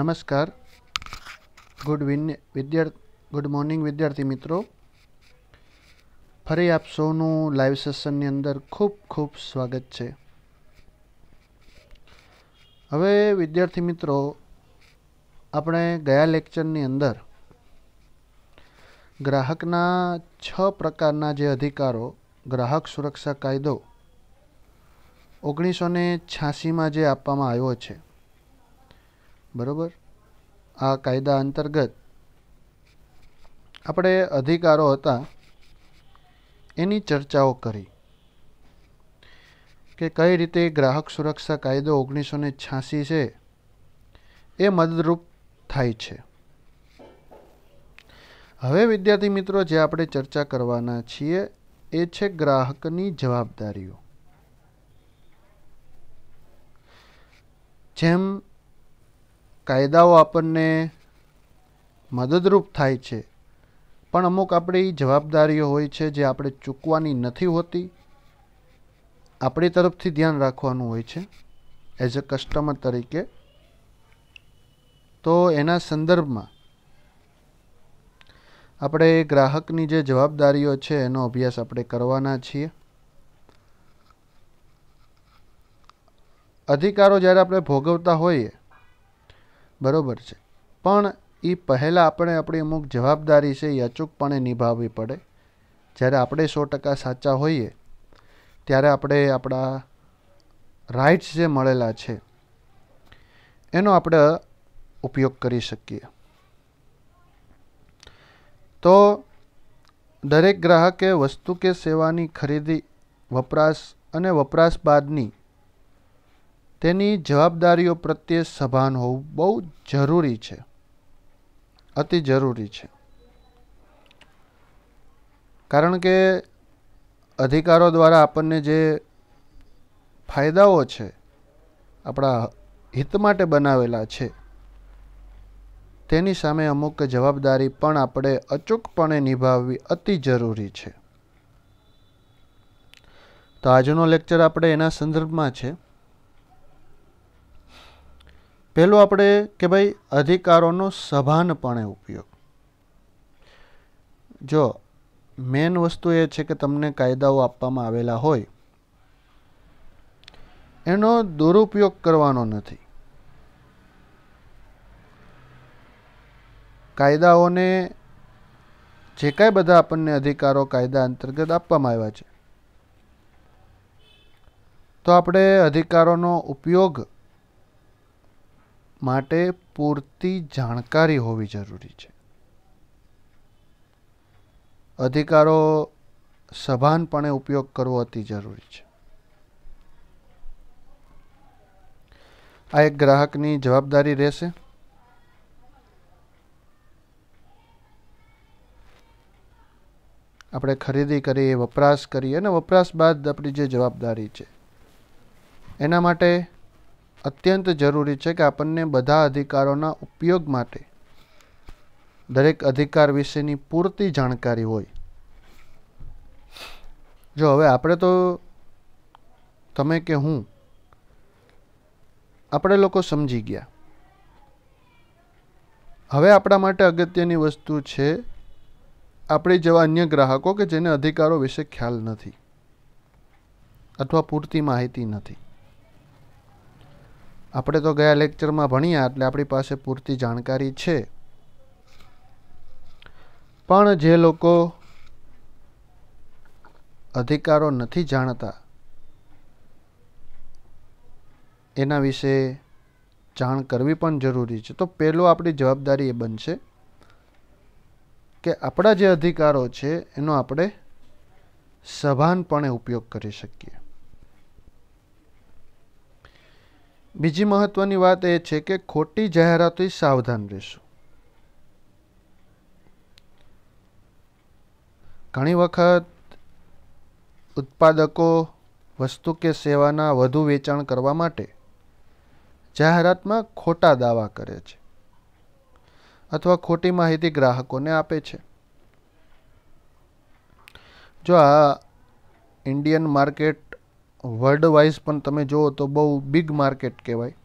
નમસ્કાર ગુડ વિન વિદ્યાર્થી ગુડ મોર્નિંગ વિદ્યાર્થી મિત્રો ફરી આપ સૌનું લાઈવ સેશનની અંદર ખૂબ ખૂબ સ્વાગત છે હવે વિદ્યાર્થી મિત્રો આપણે ગયા લેક્ચરની અંદર ગ્રાહકના છ પ્રકારના જે અધિકારો ગ્રાહક સુરક્ષા કાયદો ઓગણીસો ને છ્યાસીમાં જે આપવામાં આવ્યો છે બરાબર આ કાયદા અંતર્ગત આપણે અધિકારો હતા એની ચર્ચાઓ કરી કે કઈ રીતે ગ્રાહક સુરક્ષા કાયદો ઓગણીસો ને છ્યાસી છે એ મદદરૂપ થાય છે હવે વિદ્યાર્થી મિત્રો જે આપણે ચર્ચા કરવાના છીએ એ છે ગ્રાહકની જવાબદારીઓ જેમ કાયદાઓ આપણને મદદરૂપ થાય છે પણ અમુક આપણી જવાબદારીઓ હોય છે જે આપણે ચૂકવાની નથી હોતી આપણી તરફથી ધ્યાન રાખવાનું હોય છે એઝ અ કસ્ટમર તરીકે તો એના સંદર્ભમાં આપણે ગ્રાહકની જે જવાબદારીઓ છે એનો અભ્યાસ આપણે કરવાના છીએ અધિકારો જ્યારે આપણે ભોગવતા હોઈએ બરાબર છે પણ એ પહેલાં આપણે આપણી અમુક જવાબદારી છે એ અચૂકપણે નિભાવવી પડે જ્યારે આપણે સો ટકા સાચા હોઈએ ત્યારે આપણે આપણા રાઇટ્સ જે મળેલા છે એનો આપણે ઉપયોગ કરી શકીએ તો દરેક ગ્રાહકે વસ્તુ કે સેવાની ખરીદી વપરાશ અને વપરાશ બાદની તેની જવાબદારીઓ પ્રત્યે સભાન હોવું બહુ જરૂરી છે અતિ જરૂરી છે કારણ કે અધિકારો દ્વારા આપણને જે ફાયદાઓ છે આપણા હિત માટે બનાવેલા છે તેની સામે અમુક જવાબદારી પણ આપણે અચૂકપણે નિભાવવી અતિ જરૂરી છે તો આજનો લેક્ચર આપણે એના સંદર્ભમાં છે પહેલું આપણે કે ભાઈ અધિકારોનો સભાનપણે ઉપયોગ જો મેન વસ્તુ એ છે કે તમને કાયદાઓ આપવામાં આવેલા હોય એનો દુરુપયોગ કરવાનો નથી કાયદાઓને જે કાંઈ બધા આપણને અધિકારો કાયદા અંતર્ગત આપવામાં આવ્યા છે તો આપણે અધિકારોનો ઉપયોગ માટે પૂરતી જાણકારી હોવી જરૂરી છે અધિકારો સભાનપણે ઉપયોગ કરવો અતિ જરૂરી છે આ એક ગ્રાહકની જવાબદારી રહેશે આપણે ખરીદી કરીએ વપરાશ કરીએ અને વપરાશ બાદ આપણી જે જવાબદારી છે એના માટે અત્યંત જરૂરી છે કે આપણને બધા અધિકારોના ઉપયોગ માટે દરેક અધિકાર વિશેની પૂરતી જાણકારી હોય જો હવે આપણે તો તમે કે હું આપણે લોકો સમજી ગયા હવે આપણા માટે અગત્યની વસ્તુ છે આપણે જેવા અન્ય ગ્રાહકો કે જેને અધિકારો વિશે ખ્યાલ નથી અથવા પૂરતી માહિતી નથી આપણે તો ગયા લેક્ચરમાં ભણ્યા એટલે આપણી પાસે પૂરતી જાણકારી છે પણ જે લોકો અધિકારો નથી જાણતા એના વિશે જાણ કરવી પણ જરૂરી છે તો પહેલો આપણી જવાબદારી એ બનશે કે આપણા જે અધિકારો છે એનો આપણે સભાનપણે ઉપયોગ કરી શકીએ બીજી મહત્વની વાત એ છે કે ખોટી જાહેરાતથી સાવધાન રહેશું ઘણી વખત ઉત્પાદકો વસ્તુ કે સેવાના વધુ વેચાણ કરવા માટે જાહેરાતમાં ખોટા દાવા કરે છે અથવા ખોટી માહિતી ગ્રાહકોને આપે છે જો આ ઇન્ડિયન માર્કેટ વર્લ્ડ વાઇઝ પણ તમે જુઓ તો બહુ બિગ માર્કેટ કહેવાય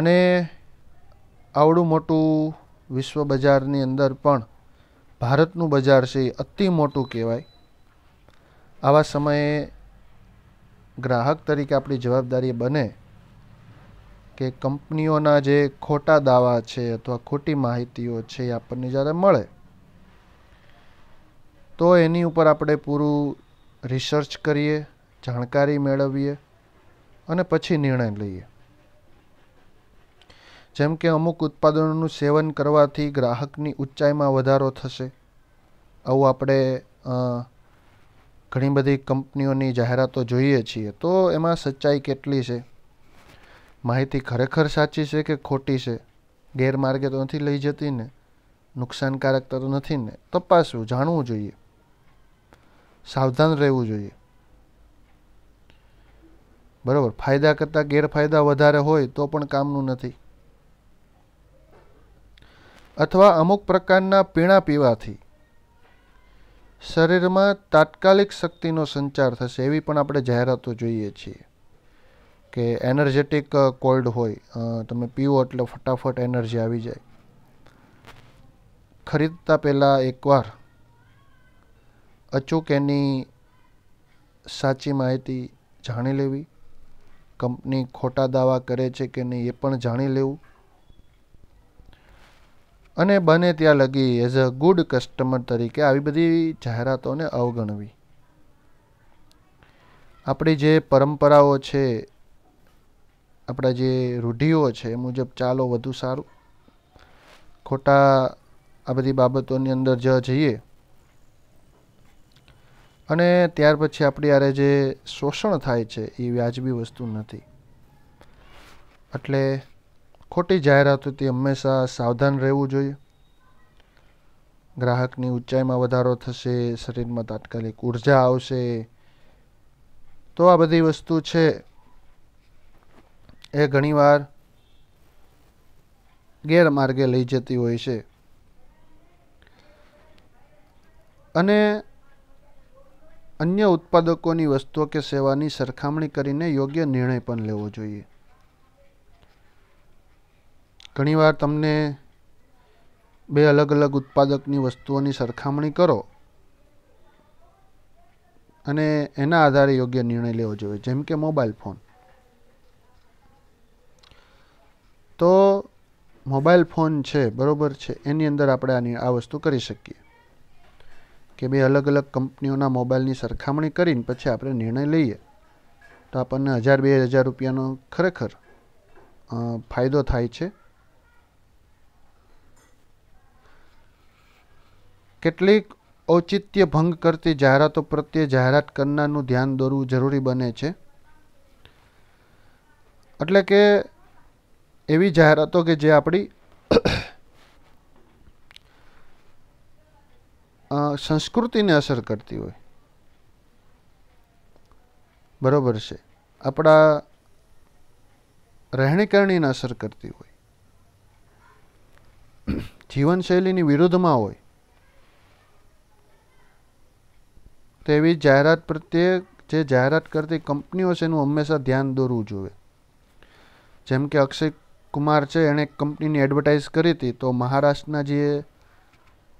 અને આવડું મોટું વિશ્વ બજારની અંદર પણ ભારતનું બજાર છે એ અતિ મોટું કહેવાય આવા સમયે ગ્રાહક તરીકે આપણી જવાબદારી બને કે કંપનીઓના જે ખોટા દાવા છે અથવા ખોટી માહિતીઓ છે એ આપણને જ્યારે મળે તો એની ઉપર આપણે પૂરું રિસર્ચ કરીએ જાણકારી મેળવીએ અને પછી નિર્ણય લઈએ જેમ કે અમુક ઉત્પાદનોનું સેવન કરવાથી ગ્રાહકની ઊંચાઈમાં વધારો થશે આવું આપણે ઘણી બધી કંપનીઓની જાહેરાતો જોઈએ છીએ તો એમાં સચ્ચાઈ કેટલી છે માહિતી ખરેખર સાચી છે કે ખોટી છે ગેરમાર્ગે તો નથી લઈ જતી ને નુકસાનકારક તો નથી ને તપાસવું જાણવું જોઈએ સાવધાન રહેવું જોઈએ બરાબર ફાયદા કરતાં ગેરફાયદા વધારે હોય તો પણ કામનું નથી અથવા અમુક પ્રકારના પીણા પીવાથી શરીરમાં તાત્કાલિક શક્તિનો સંચાર થશે એવી પણ આપણે જાહેરાતો જોઈએ છીએ કે એનર્જેટિક કોલ્ડ હોય તમે પીવો એટલે ફટાફટ એનર્જી આવી જાય ખરીદતા પહેલાં એકવાર અચૂક એની સાચી માહિતી જાણી લેવી કંપની ખોટા દાવા કરે છે કે નહીં એ પણ જાણી લેવું અને બને ત્યાં લગી એઝ અ ગુડ કસ્ટમર તરીકે આવી બધી જાહેરાતોને અવગણવી આપણી જે પરંપરાઓ છે આપણા જે રૂઢિઓ છે એ મુજબ ચાલો વધુ સારું ખોટા આ બધી બાબતોની અંદર જ જઈએ અને ત્યાર પછી આપણી આરે જે શોષણ થાય છે એ વ્યાજબી વસ્તુ નથી એટલે ખોટી જાહેરાતોથી હંમેશા સાવધાન રહેવું જોઈએ ગ્રાહકની ઊંચાઈમાં વધારો થશે શરીરમાં તાત્કાલિક ઉર્જા આવશે તો આ બધી વસ્તુ છે એ ઘણીવાર ગેરમાર્ગે લઈ જતી હોય છે અને અન્ય ઉત્પાદકોની વસ્તુઓ કે સેવાની સરખામણી કરીને યોગ્ય નિર્ણય પણ લેવો જોઈએ ઘણીવાર તમને બે અલગ અલગ ઉત્પાદકની વસ્તુઓની સરખામણી કરો અને એના આધારે યોગ્ય નિર્ણય લેવો જોઈએ જેમ કે મોબાઈલ ફોન તો મોબાઈલ ફોન છે બરાબર છે એની અંદર આપણે આની આ વસ્તુ કરી શકીએ કે બે અલગ અલગ કંપનીઓના મોબાઈલની સરખામણી કરીને પછી આપણે નિર્ણય લઈએ તો આપણને હજાર બે હજાર રૂપિયાનો ખરેખર ફાયદો થાય છે કેટલીક ઔચિત્ય ભંગ કરતી જાહેરાતો પ્રત્યે જાહેરાત કરનારનું ધ્યાન દોરવું જરૂરી બને છે એટલે કે એવી જાહેરાતો કે જે આપણી સંસ્કૃતિને અસર કરતી હોય બરોબર છે આપણા રહેણીકરણીને અસર કરતી હોય જીવનશૈલીની વિરુદ્ધમાં હોય તેવી જાહેરાત પ્રત્યે જે જાહેરાત કરતી કંપનીઓ છે એનું હંમેશા ધ્યાન દોરવું જોઈએ જેમ કે અક્ષય કુમાર છે એણે કંપનીની એડવર્ટાઇઝ કરી હતી તો મહારાષ્ટ્રના જે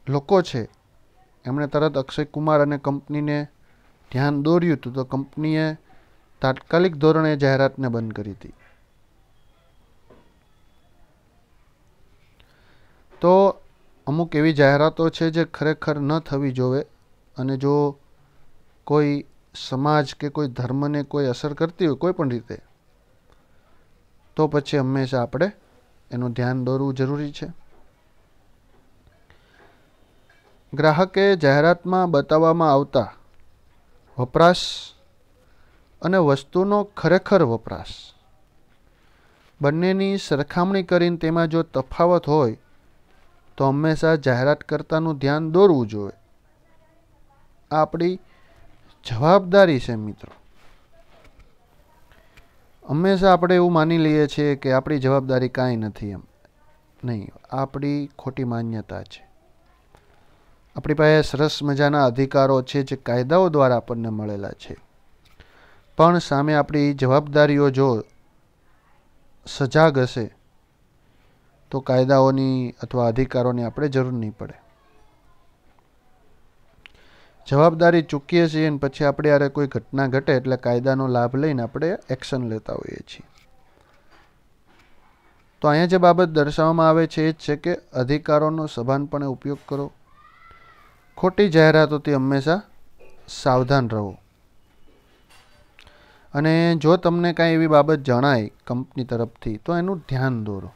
લોકો છે એમણે તરત અક્ષય કુમાર અને કંપનીને ધ્યાન દોર્યું હતું તો કંપનીએ તાત્કાલિક ધોરણે જાહેરાતને બંધ કરી હતી તો અમુક એવી જાહેરાતો છે જે ખરેખર ન થવી જોવે અને જો કોઈ સમાજ કે કોઈ ધર્મને કોઈ અસર કરતી હોય કોઈ પણ રીતે તો પછી હંમેશા આપણે એનું ધ્યાન દોરવું જરૂરી છે ગ્રાહકે જાહેરાતમાં બતાવવામાં આવતા વપરાશ અને વસ્તુનો ખરેખર વપરાશ બંનેની સરખામણી કરીને તેમાં જો તફાવત હોય તો હંમેશા જાહેરાત કરતાનું ધ્યાન દોરવું જોઈએ આપણી જવાબદારી છે મિત્રો હંમેશા આપણે એવું માની લઈએ છીએ કે આપણી જવાબદારી કાંઈ નથી એમ નહીં આપણી ખોટી માન્યતા છે આપણી પાસે સરસ મજાના અધિકારો છે જે કાયદાઓ દ્વારા આપણને મળેલા છે પણ સામે આપણી જવાબદારીઓ જો સજાગ હશે તો કાયદાઓની અથવા અધિકારોની આપણે જરૂર નહીં પડે જવાબદારી ચૂકીએ છીએ અને પછી આપણે યારે કોઈ ઘટના ઘટે એટલે કાયદાનો લાભ લઈને આપણે એક્શન લેતા હોઈએ છીએ તો અહીંયા જે બાબત દર્શાવવામાં આવે છે એ જ છે કે અધિકારોનો સભાનપણે ઉપયોગ કરો ખોટી જાહેરાતોથી હંમેશા સાવધાન રહો અને જો તમને કાંઈ એવી બાબત જણાય કંપની તરફથી તો એનું ધ્યાન દોરો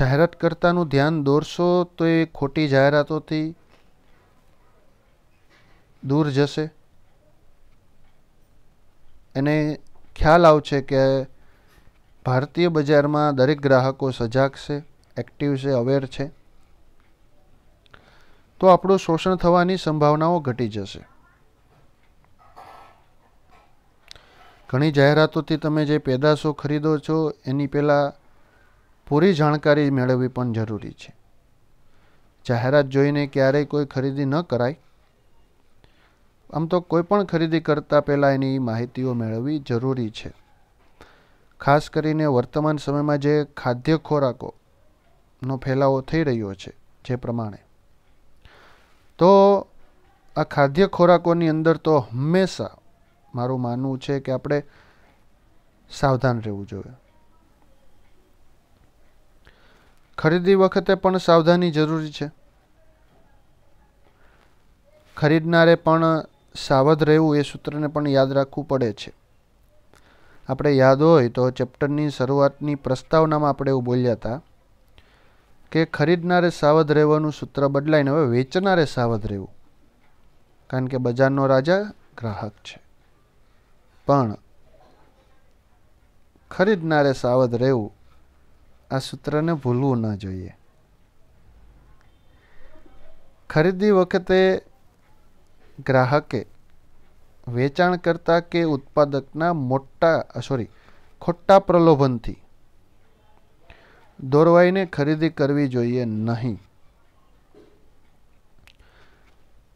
જાહેરાત કરતાનું ધ્યાન દોરશો તો એ ખોટી જાહેરાતોથી દૂર જશે એને ખ્યાલ આવશે કે ભારતીય બજારમાં દરેક ગ્રાહકો સજાગ છે એક્ટિવ છે અવેર છે તો આપણું શોષણ થવાની સંભાવનાઓ ઘટી જશે ઘણી જાહેરાતોથી તમે જે પેદાશો ખરીદો છો એની પહેલાં પૂરી જાણકારી મેળવવી પણ જરૂરી છે જાહેરાત જોઈને ક્યારેય કોઈ ખરીદી ન કરાય આમ તો કોઈ પણ ખરીદી કરતાં પહેલાં એની માહિતીઓ મેળવવી જરૂરી છે ખાસ કરીને વર્તમાન સમયમાં જે ખાદ્ય ખોરાકોનો ફેલાવો થઈ રહ્યો છે જે પ્રમાણે તો આ ખાદ્ય ખોરાકોની અંદર તો હંમેશા મારું માનવું છે કે આપણે સાવધાન રહેવું જોઈએ ખરીદી વખતે પણ સાવધાની જરૂરી છે ખરીદનારે પણ સાવધ રહેવું એ સૂત્રને પણ યાદ રાખવું પડે છે આપણે યાદ હોય તો ચેપ્ટરની શરૂઆતની પ્રસ્તાવનામાં આપણે એવું બોલ્યા હતા કે ખરીદનારે સાવધ રહેવાનું સૂત્ર બદલાઈને હવે વેચનારે સાવધ રહેવું કારણ કે બજારનો રાજા ગ્રાહક છે પણ ખરીદનારે સાવધ રહેવું આ સૂત્રને ભૂલવું ન જોઈએ ખરીદી વખતે ગ્રાહકે વેચાણકર્તા કે ઉત્પાદકના મોટા સોરી ખોટા પ્રલોભનથી દોરવાઈને ખરીદી કરવી જોઈએ નહીં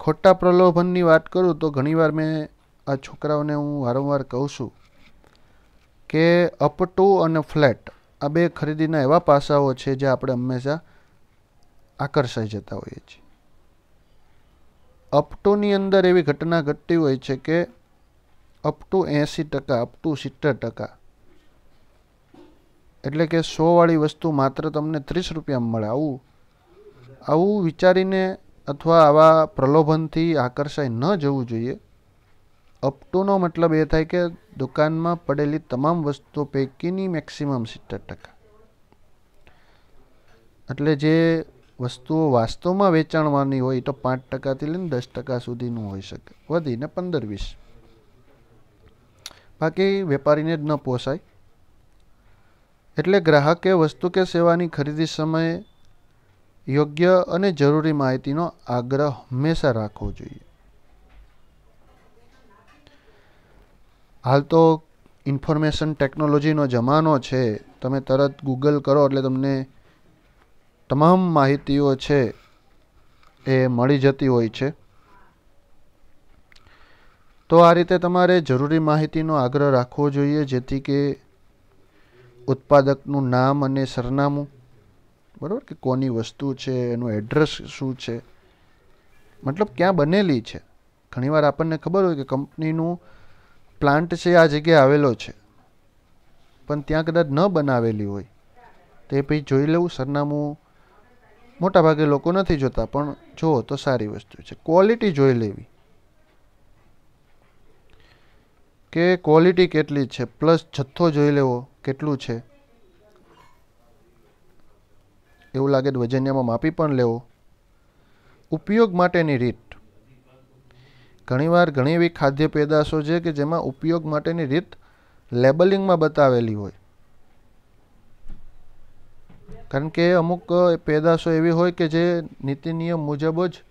ખોટા પ્રલોભનની વાત કરું તો ઘણીવાર મેં આ છોકરાઓને હું વારંવાર કહું છું કે અપટુ અને ફ્લેટ આ બે ખરીદીના એવા પાસાઓ છે જે આપણે હંમેશા આકર્ષાઈ જતા હોઈએ છીએ અપટુની અંદર એવી ઘટના ઘટતી હોય છે કે અપ ટુ એંસી ટકા અપ ટુ સિત્તેર ટકા એટલે કે સોવાળી વસ્તુ માત્ર તમને ત્રીસ રૂપિયામાં મળે આવું આવું વિચારીને અથવા આવા પ્રલોભનથી આકર્ષાય ન જવું જોઈએ અપટુનો મતલબ એ થાય કે દુકાનમાં પડેલી તમામ વસ્તુઓ પૈકીની મેક્સિમમ સિત્તેર ટકા એટલે જે વસ્તુઓ વાસ્તવમાં વેચાણવાની હોય તો પાંચ ટકાથી લઈને દસ ટકા સુધીનું હોઈ શકે વધીને પંદર વીસ બાકી વેપારીને જ ન પોસાય એટલે ગ્રાહકે વસ્તુ કે સેવાની ખરીદી સમયે યોગ્ય અને જરૂરી માહિતીનો આગ્રહ હંમેશા રાખવો જોઈએ હાલ તો ઇન્ફોર્મેશન ટેકનોલોજીનો જમાનો છે તમે તરત ગૂગલ કરો એટલે તમને તમામ માહિતીઓ છે એ મળી જતી હોય છે તો આ રીતે તમારે જરૂરી માહિતીનો આગ્રહ રાખવો જોઈએ જેથી કે ઉત્પાદકનું નામ અને સરનામું બરાબર કે કોની વસ્તુ છે એનું એડ્રેસ શું છે મતલબ ક્યાં બનેલી છે ઘણીવાર આપણને ખબર હોય કે કંપનીનું પ્લાન્ટ છે આ જગ્યાએ આવેલો છે પણ ત્યાં કદાચ ન બનાવેલી હોય તે પછી જોઈ લેવું સરનામું મોટાભાગે લોકો નથી જોતા પણ જુઓ તો સારી વસ્તુ છે ક્વોલિટી જોઈ લેવી કે ક્વોલિટી કેટલી છે પ્લસ જથ્થો જોઈ લેવો કેટલું છે એવું લાગે તો વજન્યમાં માપી પણ લેવો ઉપયોગ માટેની રીત ઘણીવાર ઘણી એવી ખાદ્ય પેદાશો છે કે જેમાં ઉપયોગ માટેની રીત લેબલિંગમાં બતાવેલી હોય કારણ કે અમુક પેદાશો એવી હોય કે જે નીતિ નિયમ મુજબ જ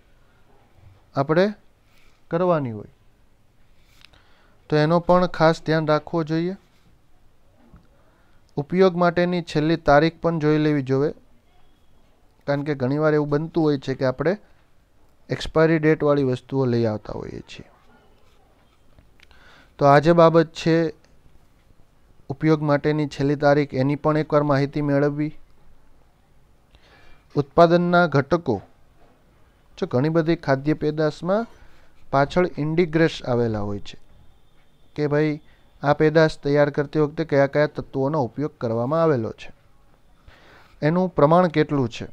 આપણે કરવાની હોય તો એનો પણ ખાસ ધ્યાન રાખવો જોઈએ ઉપયોગ માટેની છેલ્લી તારીખ પણ જોઈ લેવી જોઈએ કારણ કે ઘણીવાર એવું બનતું હોય છે કે આપણે એક્સપાયરી ડેટવાળી વસ્તુઓ લઈ આવતા હોઈએ છીએ તો આ જે બાબત છે ઉપયોગ માટેની છેલ્લી તારીખ એની પણ એકવાર માહિતી મેળવવી ઉત્પાદનના ઘટકો જો ઘણી બધી ખાદ્ય પેદાશમાં પાછળ ઇન્ડિગ્રેસ આવેલા હોય છે કે ભાઈ આ પેદાશ તૈયાર કરતી વખતે કયા કયા તત્વોનો ઉપયોગ કરવામાં આવેલો છે એનું પ્રમાણ કેટલું છે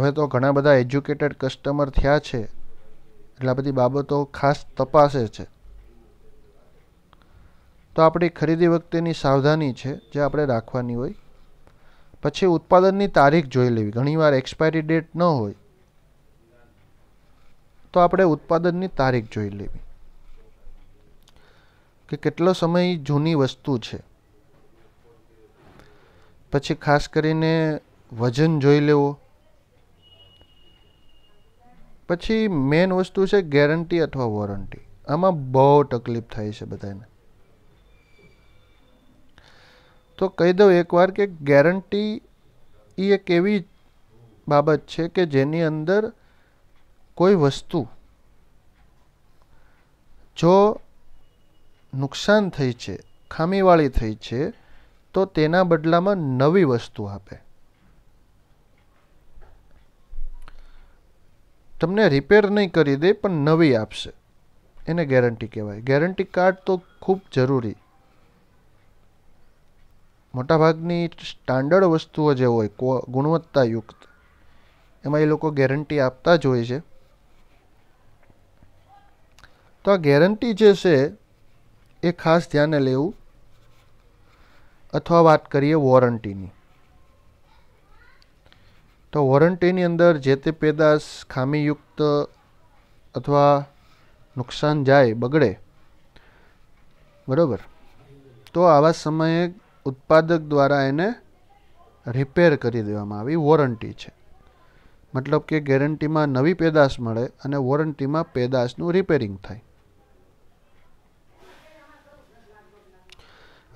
હવે તો ઘણા બધા એજ્યુકેટેડ કસ્ટમર થયા છે એટલા બધી બાબતો ખાસ તપાસે છે તો આપણી ખરીદી વખતેની સાવધાની છે જે આપણે રાખવાની હોય પછી ઉત્પાદનની તારીખ જોઈ લેવી ઘણીવાર એક્સપાયરી ડેટ ન હોય તો આપણે ઉત્પાદનની તારીખ જોઈ લેવી કે કેટલો સમય જૂની વસ્તુ છે પછી ખાસ કરીને વજન જોઈ લેવો પછી મેઇન વસ્તુ છે ગેરંટી અથવા વોરંટી આમાં બહુ તકલીફ થાય છે બધાને તો કહી દઉં એકવાર કે ગેરંટી એ એક એવી બાબત છે કે જેની અંદર કોઈ વસ્તુ જો નુકસાન થઈ છે ખામીવાળી થઈ છે તો તેના બદલામાં નવી વસ્તુ આપે તમને રિપેર નહીં કરી દે પણ નવી આપશે એને ગેરંટી કહેવાય ગેરંટી કાર્ડ તો ખૂબ જરૂરી મોટાભાગની સ્ટાન્ડર્ડ વસ્તુઓ જે હોય ગુણવત્તાયુક્ત એમાં એ લોકો ગેરંટી આપતા જ હોય છે તો આ ગેરંટી જે છે એ ખાસ ધ્યાને લેવું અથવા વાત કરીએ વોરંટીની તો વોરંટીની અંદર જે તે પેદાશ ખામીયુક્ત અથવા નુકસાન જાય બગડે બરાબર તો આવા સમયે ઉત્પાદક દ્વારા એને રિપેર કરી દેવામાં આવી વોરંટી છે મતલબ કે ગેરંટીમાં નવી પેદાશ મળે અને વોરંટીમાં પેદાશનું રિપેરિંગ થાય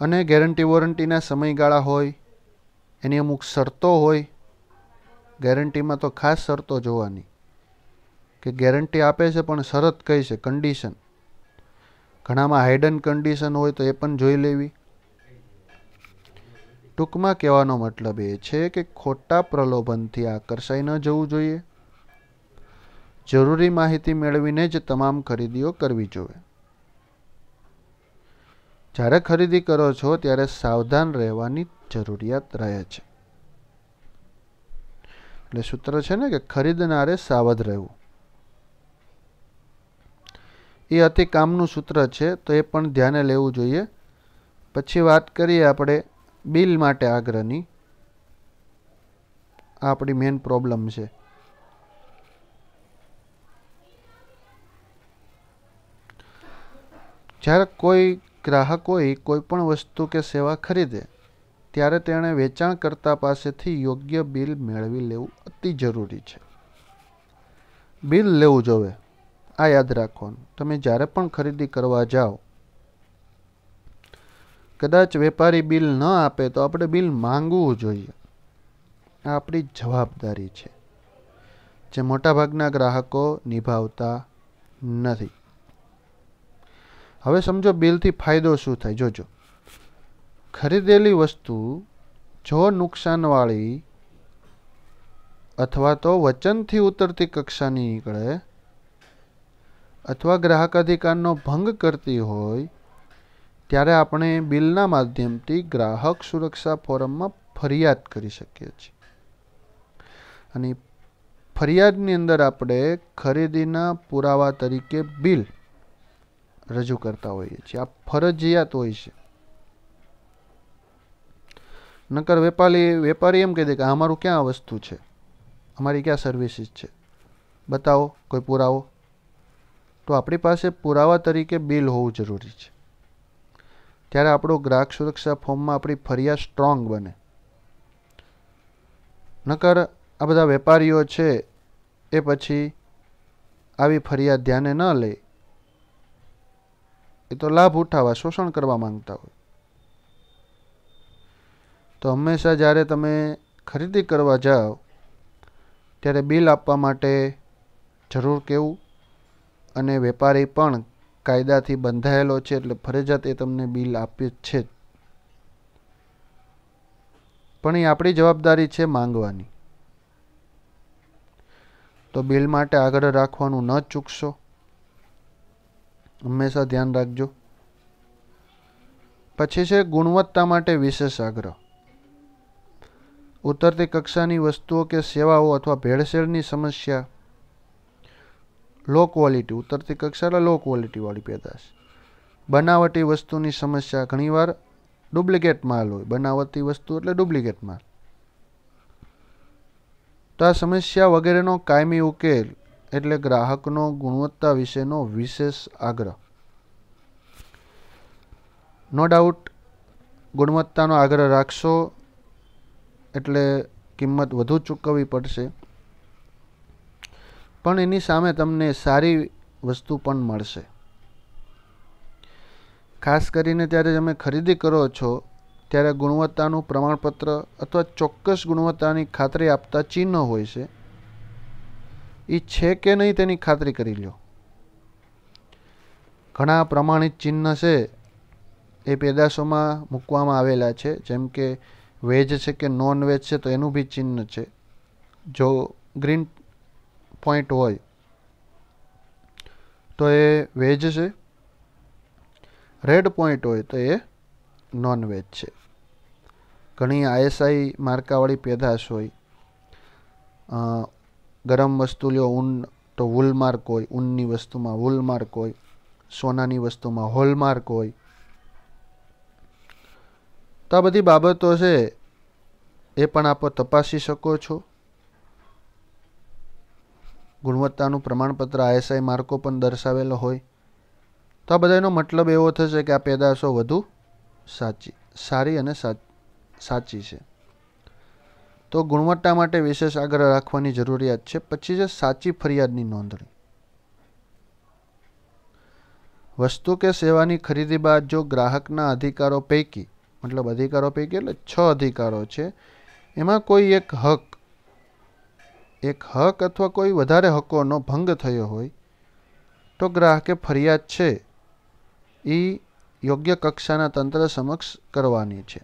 અને ગેરંટી વોરંટીના સમયગાળા હોય એની અમુક શરતો હોય ગેરંટીમાં તો ખાસ શરતો જોવાની કે ગેરંટી આપે છે પણ શરત કઈ છે કન્ડિશન ઘણામાં હાઇડન કન્ડિશન હોય તો એ પણ જોઈ લેવી ટૂંકમાં કહેવાનો મતલબ એ છે કે ખોટા પ્રલોભનથી આકર્ષાઈ ન જવું જોઈએ જરૂરી માહિતી મેળવીને જ તમામ ખરીદીઓ કરવી જોઈએ જ્યારે ખરીદી કરો છો ત્યારે સાવધાન રહેવાની જરૂરિયાત રહે છે એટલે સૂત્ર છે ને કે ખરીદનારે સાવધ રહેવું એ અતિ કામનું સૂત્ર છે તો એ પણ ધ્યાને લેવું જોઈએ પછી વાત કરીએ આપણે બિલ માટે આગ્રહની આ આપણી મેઇન પ્રોબ્લેમ છે જ્યારે કોઈ ગ્રાહકોએ કોઈપણ વસ્તુ કે સેવા ખરીદે ત્યારે તેણે વેચાણકર્તા પાસેથી યોગ્ય બિલ મેળવી લેવું અતિ જરૂરી છે બિલ લેવું જોવે આ યાદ રાખવાનું તમે જ્યારે પણ ખરીદી કરવા જાઓ કદાચ વેપારી બિલ ન આપે તો આપણે બિલ માંગવું જોઈએ આ આપણી જવાબદારી છે જે મોટાભાગના ગ્રાહકો નિભાવતા નથી હવે સમજો બિલથી ફાયદો શું થાય જોજો ખરીદેલી વસ્તુ જો નુકસાનવાળી અથવા તો વચનથી ઉતરતી કક્ષાની નીકળે અથવા ગ્રાહક અધિકારનો ભંગ કરતી હોય ત્યારે આપણે બિલના માધ્યમથી ગ્રાહક સુરક્ષા ફોરમમાં ફરિયાદ કરી શકીએ છીએ અને ફરિયાદની અંદર આપણે ખરીદીના પુરાવા તરીકે બિલ રજૂ કરતા હોઈએ છીએ આ ફરજિયાત હોય છે નકર વેપારી વેપારી એમ કહી દે કે અમારું ક્યાં વસ્તુ છે અમારી ક્યાં સર્વિસીસ છે બતાવો કોઈ પુરાવો તો આપણી પાસે પુરાવા તરીકે બિલ હોવું જરૂરી છે ત્યારે આપણો ગ્રાહક સુરક્ષા ફોર્મમાં આપણી ફરિયાદ સ્ટ્રોંગ બને નકર આ બધા વેપારીઓ છે એ પછી આવી ફરિયાદ ધ્યાને ન લે એ તો લાભ ઉઠાવવા શોષણ કરવા માંગતા હોય તો હંમેશા જ્યારે તમે ખરીદી કરવા જાઓ ત્યારે બિલ આપવા માટે જરૂર કેવું અને વેપારી પણ કાયદાથી બંધાયેલો છે એટલે ફરજિયાત એ તમને બિલ આપે છે જ પણ એ આપણી જવાબદારી છે માંગવાની તો બિલ માટે આગળ રાખવાનું ન ચૂકશો હંમેશા ધ્યાન રાખજો પછી છે ગુણવત્તા માટે વિશેષ આગ્રહ ઉતરતી કક્ષાની વસ્તુઓ કે સેવાઓ અથવા ભેળસેળની સમસ્યા લો ક્વોલિટી ઉતરતી કક્ષાના લો ક્વોલિટીવાળી પેદાશ બનાવટી વસ્તુની સમસ્યા ઘણીવાર ડુપ્લિકેટ માલ હોય બનાવટી વસ્તુ એટલે ડુપ્લિકેટ માલ તો આ સમસ્યા વગેરેનો કાયમી ઉકેલ એટલે ગ્રાહકનો ગુણવત્તા વિશેનો વિશેષ આગ્રહ નો ડાઉટ ગુણવત્તાનો આગ્રહ રાખશો એટલે કિંમત વધુ ચૂકવવી પડશે પણ એની સામે તમને સારી વસ્તુ પણ મળશે ખાસ કરીને ત્યારે તમે ખરીદી કરો છો ત્યારે ગુણવત્તાનું પ્રમાણપત્ર અથવા ચોક્કસ ગુણવત્તાની ખાતરી આપતા ચિહ્નો હોય છે એ છે કે નહીં તેની ખાતરી કરી લો ઘણા પ્રમાણિત ચિહ્ન છે એ પેદાશોમાં મૂકવામાં આવેલા છે જેમ કે વેજ છે કે નોન વેજ છે તો એનું બી ચિહ્ન છે જો ગ્રીન પોઈન્ટ હોય તો એ વેજ છે રેડ પોઈન્ટ હોય તો એ નોન વેજ છે ઘણી આઈએસઆઈ માર્કાવાળી પેદાશ હોય ગરમ વસ્તુ લ્યો ઊન તો વૂલમાર્ક હોય ઊનની વસ્તુમાં વૂલમાર્ક હોય સોનાની વસ્તુમાં હોલમાર્ક હોય તો આ બધી બાબતો છે એ પણ આપ તપાસી શકો છો ગુણવત્તાનું પ્રમાણપત્ર આઈએસઆઈ માર્કો પણ દર્શાવેલો હોય તો આ બધાનો મતલબ એવો થશે કે આ પેદાશો વધુ સાચી સારી અને સાચી છે તો ગુણવત્તા માટે વિશેષ આગ્રહ રાખવાની જરૂરિયાત છે પછી છે સાચી ફરિયાદની નોંધણી વસ્તુ કે સેવાની ખરીદી બાદ જો ગ્રાહકના અધિકારો પૈકી મતલબ અધિકારો પૈકી એટલે છ અધિકારો છે એમાં કોઈ એક હક એક હક અથવા કોઈ વધારે હકોનો ભંગ થયો હોય તો ગ્રાહકે ફરિયાદ છે એ યોગ્ય કક્ષાના તંત્ર સમક્ષ કરવાની છે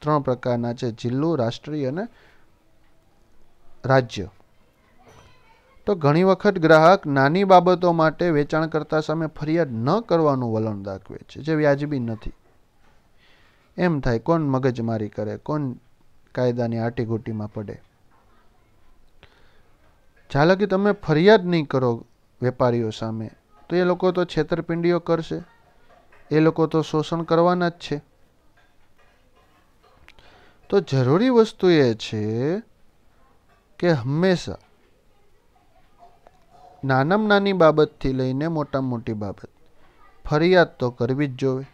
ત્રણ પ્રકારના છે જિલ્લો રાષ્ટ્રીય અને રાજ્ય તો ઘણી વખત ગ્રાહક નાની બાબતો માટે વેચાણકર્તા સામે ફરિયાદ ન કરવાનું વલણ દાખવે છે જે વ્યાજબી નથી એમ થાય કોણ મગજમારી કરે કોણ કાયદાની આટીઘૂટીમાં પડે ચાલો કે તમે ફરિયાદ નહીં કરો વેપારીઓ સામે તો એ લોકો તો છેતરપિંડીઓ કરશે એ લોકો તો શોષણ કરવાના જ છે તો જરૂરી વસ્તુ એ છે કે હંમેશા નાનામાં નાની બાબતથી લઈને મોટામાં મોટી બાબત ફરિયાદ તો કરવી જ જોવે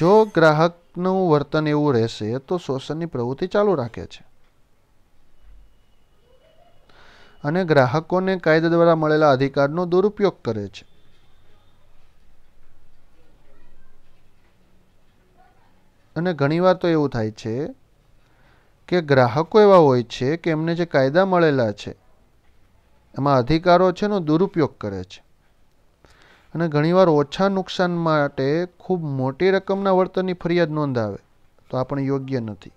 જો ગ્રાહકનું વર્તન એવું રહેશે તો શોષણની પ્રવૃત્તિ ચાલુ રાખે છે અને ગ્રાહકોને કાયદા દ્વારા મળેલા અધિકારનો દુરુપયોગ કરે છે અને ઘણીવાર તો એવું થાય છે કે ગ્રાહકો એવા હોય છે કે એમને જે કાયદા મળેલા છે એમાં અધિકારો છે એનો દુરુપયોગ કરે છે અને ઘણીવાર ઓછા નુકસાન માટે ખૂબ મોટી રકમના વળતરની ફરિયાદ નોંધાવે તો આપણે યોગ્ય નથી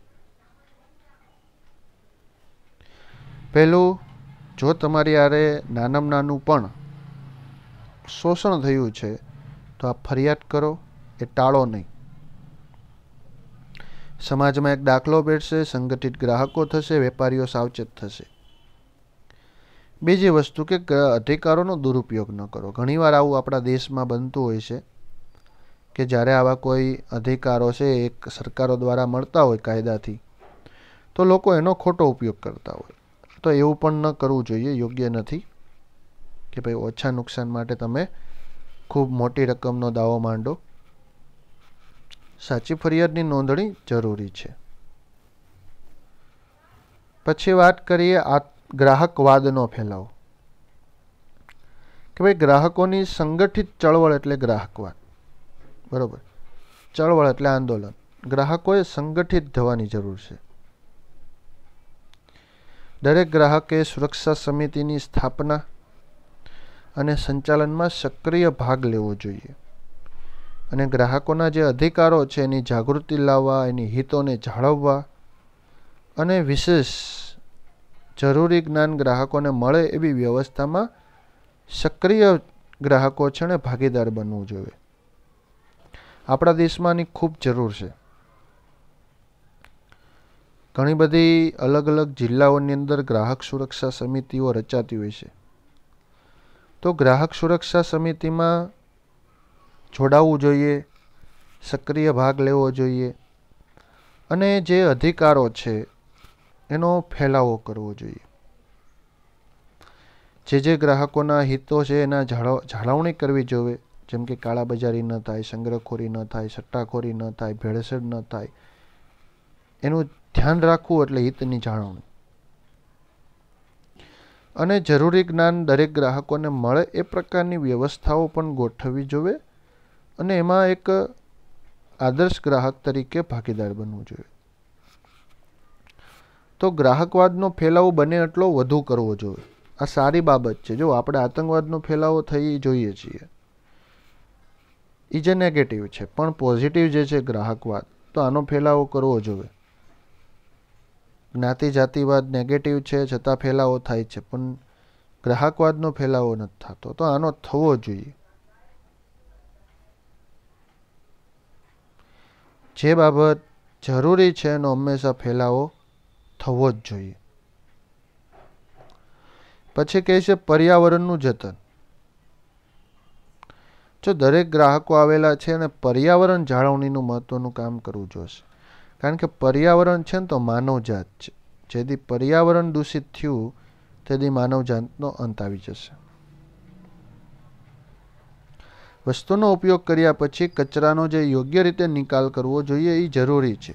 પહેલું જો તમારી આરે નાનામાં નાનું પણ શોષણ થયું છે તો આ ફરિયાદ કરો એ ટાળો નહીં સમાજમાં એક દાખલો બેઠશે સંગઠિત ગ્રાહકો થશે વેપારીઓ સાવચેત થશે બીજી વસ્તુ કે અધિકારોનો દુરુપયોગ ન કરો ઘણીવાર આવું આપણા દેશમાં બનતું હોય છે કે જ્યારે આવા કોઈ અધિકારો છે એક સરકારો દ્વારા મળતા હોય કાયદાથી તો લોકો એનો ખોટો ઉપયોગ કરતા હોય તો એવું પણ ન કરવું જોઈએ યોગ્ય નથી કે ભાઈ ઓછા નુકસાન માટે તમે ખૂબ મોટી રકમનો દાવો માંડો સાચી ફરિયાદની નોંધણી જરૂરી છે પછી વાત કરીએ આ ગ્રાહકવાદનો ફેલાવો કે ભાઈ ગ્રાહકોની સંગઠિત ચળવળ એટલે ગ્રાહકવાદ બરાબર ચળવળ એટલે આંદોલન ગ્રાહકોએ સંગઠિત થવાની જરૂર છે દરેક ગ્રાહકે સુરક્ષા સમિતિની સ્થાપના અને સંચાલનમાં સક્રિય ભાગ લેવો જોઈએ અને ગ્રાહકોના જે અધિકારો છે એની જાગૃતિ લાવવા એની હિતોને જાળવવા અને વિશેષ જરૂરી જ્ઞાન ગ્રાહકોને મળે એવી વ્યવસ્થામાં સક્રિય ગ્રાહકો છે ને ભાગીદાર બનવું જોઈએ આપણા દેશમાં આની ખૂબ જરૂર છે ઘણી બધી અલગ અલગ જિલ્લાઓની અંદર ગ્રાહક સુરક્ષા સમિતિઓ રચાતી હોય છે તો ગ્રાહક સુરક્ષા સમિતિમાં જોડાવવું જોઈએ સક્રિય ભાગ લેવો જોઈએ અને જે અધિકારો છે એનો ફેલાવો કરવો જોઈએ જે જે ગ્રાહકોના હિતો છે એના જાળવણી કરવી જોઈએ જેમ કે કાળાબજારી ન થાય સંગ્રહખોરી ન થાય સટ્ટાખોરી ન થાય ભેળસેળ ન થાય એનું ધ્યાન રાખવું એટલે હિતની જાળવણી અને જરૂરી જ્ઞાન દરેક ગ્રાહકોને મળે એ પ્રકારની વ્યવસ્થાઓ પણ ગોઠવવી જોઈએ અને એમાં એક આદર્શ ગ્રાહક તરીકે ભાગીદાર બનવું જોઈએ તો ગ્રાહકવાદનો ફેલાવો બને એટલો વધુ કરવો જોઈએ આ સારી બાબત છે જો આપણે આતંકવાદનો ફેલાવો થઈ જોઈએ છીએ એ જે નેગેટિવ છે પણ પોઝિટિવ જે છે ગ્રાહકવાદ તો આનો ફેલાવો કરવો જોઈએ જ્ઞાતિ જાતિવાદ નેગેટિવ છે છતાં ફેલાવો થાય છે પણ ગ્રાહકવાદનો ફેલાવો નથી થતો તો આનો થવો જોઈએ જે બાબત જરૂરી છે એનો હંમેશા ફેલાવો થવો જ જોઈએ પછી કહે છે પર્યાવરણનું જતન જો દરેક ગ્રાહકો આવેલા છે અને પર્યાવરણ જાળવણીનું મહત્વનું કામ કરવું જોશે કારણ કે પર્યાવરણ છે ને તો માનવજાત છે જેથી પર્યાવરણ દૂષિત થયું તેથી માનવજાતનો અંત આવી જશે વસ્તુનો ઉપયોગ કર્યા પછી કચરાનો જે યોગ્ય રીતે નિકાલ કરવો જોઈએ એ જરૂરી છે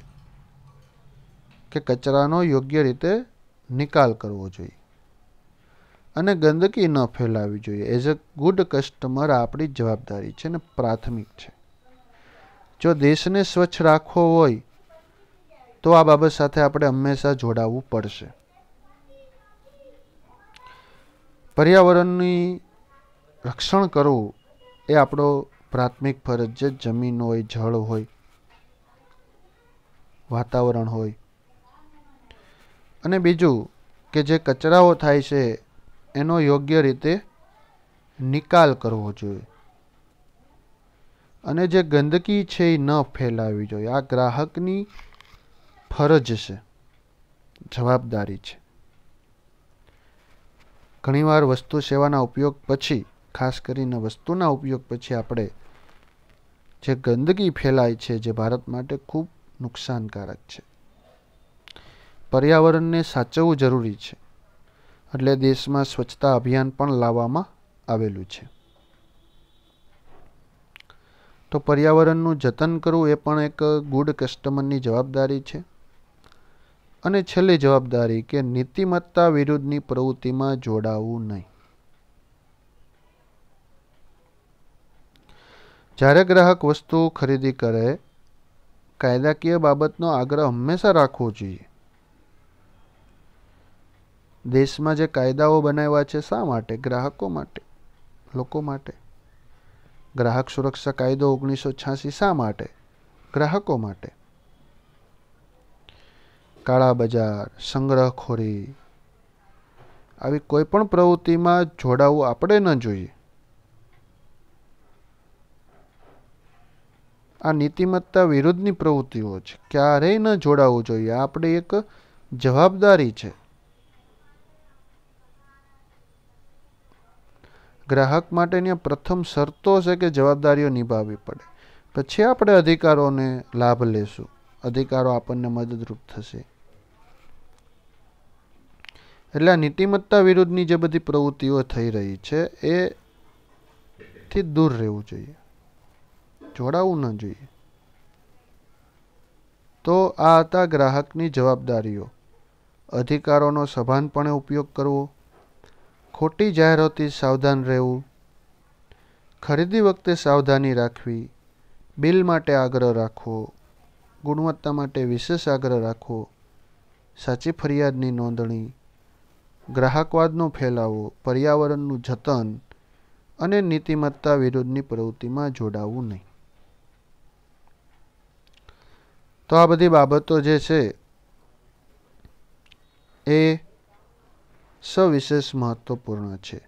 કે કચરાનો યોગ્ય રીતે નિકાલ કરવો જોઈએ અને ગંદકી ન ફેલાવી જોઈએ એઝ અ ગુડ કસ્ટમર આપણી જવાબદારી છે ને પ્રાથમિક છે જો દેશને સ્વચ્છ રાખવો હોય તો આ બાબત સાથે આપણે હંમેશા જોડાવવું પડશે પર્યાવરણની રક્ષણ કરવું એ આપણો પ્રાથમિક ફરજ છે જમીન હોય જળ હોય વાતાવરણ હોય અને બીજું કે જે કચરાઓ થાય છે એનો યોગ્ય રીતે નિકાલ કરવો જોઈએ અને જે ગંદકી છે એ ન ફેલાવી જોઈએ આ ગ્રાહકની ફરજ છે જવાબદારી છે ઘણીવાર વસ્તુ સેવાના ઉપયોગ પછી ખાસ કરીને વસ્તુના ઉપયોગ પછી આપણે જે ગંદકી ફેલાય છે જે ભારત માટે ખૂબ નુકસાનકારક છે પર્યાવરણને સાચવવું જરૂરી છે એટલે દેશમાં સ્વચ્છતા અભિયાન પણ લાવવામાં આવેલું છે તો પર્યાવરણનું જતન કરવું એ પણ એક ગુડ કસ્ટમરની જવાબદારી છે અને છેલ્લી જવાબદારી કે નીતિમત્તા વિરુદ્ધની પ્રવૃત્તિમાં જોડાવું નહીં જ્યારે ગ્રાહક વસ્તુ ખરીદી કરે કાયદાકીય બાબતનો આગ્રહ હંમેશા રાખવો જોઈએ દેશમાં જે કાયદાઓ બનાવ્યા છે શા માટે ગ્રાહકો માટે લોકો માટે ગ્રાહક સુરક્ષા કાયદો ઓગણીસો છ્યાસી શા માટે ગ્રાહકો માટે કાળા બજાર સંગ્રહખોરી આવી કોઈ પણ પ્રવૃત્તિમાં જોડાવું આપણે ન જોઈએ આ નીતિમત્તા વિરુદ્ધની પ્રવૃત્તિઓ છે ક્યારેય ન જોડાવવું જોઈએ આપણે એક જવાબદારી છે ગ્રાહક માટેની પ્રથમ શરતો છે કે જવાબદારીઓ નિભાવવી પડે પછી આપણે અધિકારોને લાભ લેશું અધિકારો આપણને મદદરૂપ થશે એટલે આ નીતિમત્તા વિરુદ્ધની જે બધી પ્રવૃત્તિઓ થઈ રહી છે એથી દૂર રહેવું જોઈએ જોડાવવું ન જોઈએ તો આ હતા ગ્રાહકની જવાબદારીઓ અધિકારોનો સભાનપણે ઉપયોગ કરવો ખોટી જાહેરાતથી સાવધાન રહેવું ખરીદી વખતે સાવધાની રાખવી બિલ માટે આગ્રહ રાખવો ગુણવત્તા માટે વિશેષ આગ્રહ રાખવો સાચી ફરિયાદની નોંધણી ગ્રાહકવાદનો ફેલાવો પર્યાવરણનું જતન અને નીતિમત્તા વિરુદ્ધની પ્રવૃત્તિમાં જોડાવું નહીં તો આ બધી બાબતો જે છે એ સવિશેષ મહત્વપૂર્ણ છે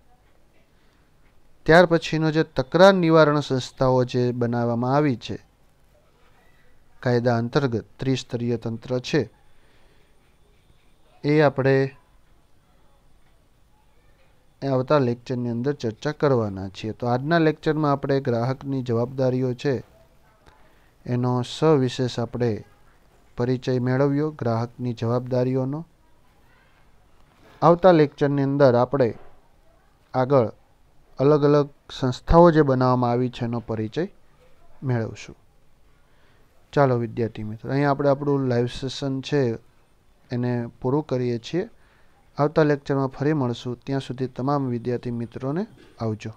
ત્યાર પછીનો જે તકરાર નિવારણ સંસ્થાઓ જે બનાવવામાં આવી છે કાયદા અંતર્ગત ત્રિસ્તરીય તંત્ર છે એ આપણે એ આવતા લેક્ચરની અંદર ચર્ચા કરવાના છીએ તો આજના લેક્ચરમાં આપણે ગ્રાહકની જવાબદારીઓ છે એનો સવિશેષ આપણે પરિચય મેળવ્યો ગ્રાહકની જવાબદારીઓનો આવતા લેક્ચરની અંદર આપણે આગળ અલગ અલગ સંસ્થાઓ જે બનાવવામાં આવી છે એનો પરિચય મેળવશું ચાલો વિદ્યાર્થી મિત્રો અહીં આપણે આપણું લાઈવ સેશન છે એને પૂરું કરીએ છીએ આવતા લેક્ચરમાં ફરી મળશું ત્યાં સુધી તમામ વિદ્યાર્થી મિત્રોને આવજો